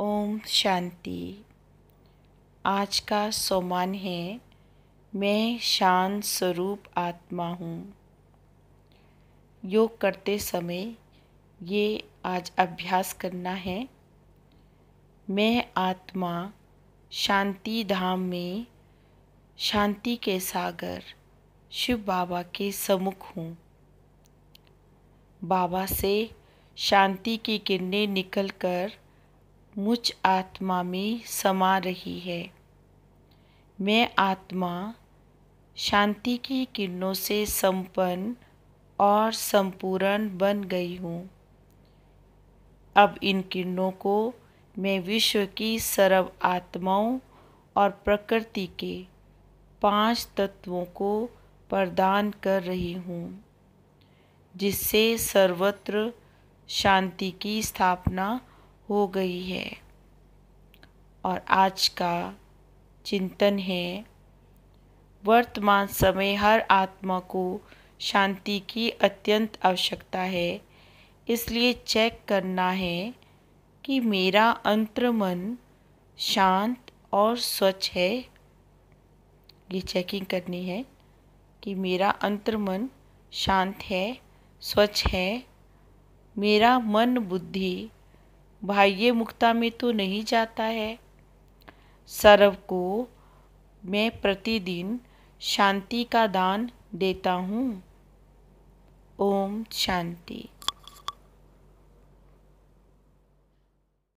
ओम शांति आज का सोमान है मैं शांत स्वरूप आत्मा हूँ योग करते समय ये आज अभ्यास करना है मैं आत्मा शांति धाम में शांति के सागर शिव बाबा के सम्मुख हूँ बाबा से शांति की किरणें निकलकर मुझ आत्मा में समा रही है मैं आत्मा शांति की किरणों से संपन्न और संपूर्ण बन गई हूँ अब इन किरणों को मैं विश्व की सर्व आत्माओं और प्रकृति के पांच तत्वों को प्रदान कर रही हूँ जिससे सर्वत्र शांति की स्थापना हो गई है और आज का चिंतन है वर्तमान समय हर आत्मा को शांति की अत्यंत आवश्यकता है इसलिए चेक करना है कि मेरा अंतर्मन शांत और स्वच्छ है ये चेकिंग करनी है कि मेरा अंतर्मन शांत है स्वच्छ है मेरा मन बुद्धि बाह्य मुक्ता में तो नहीं जाता है सर्व को मैं प्रतिदिन शांति का दान देता हूँ ओम शांति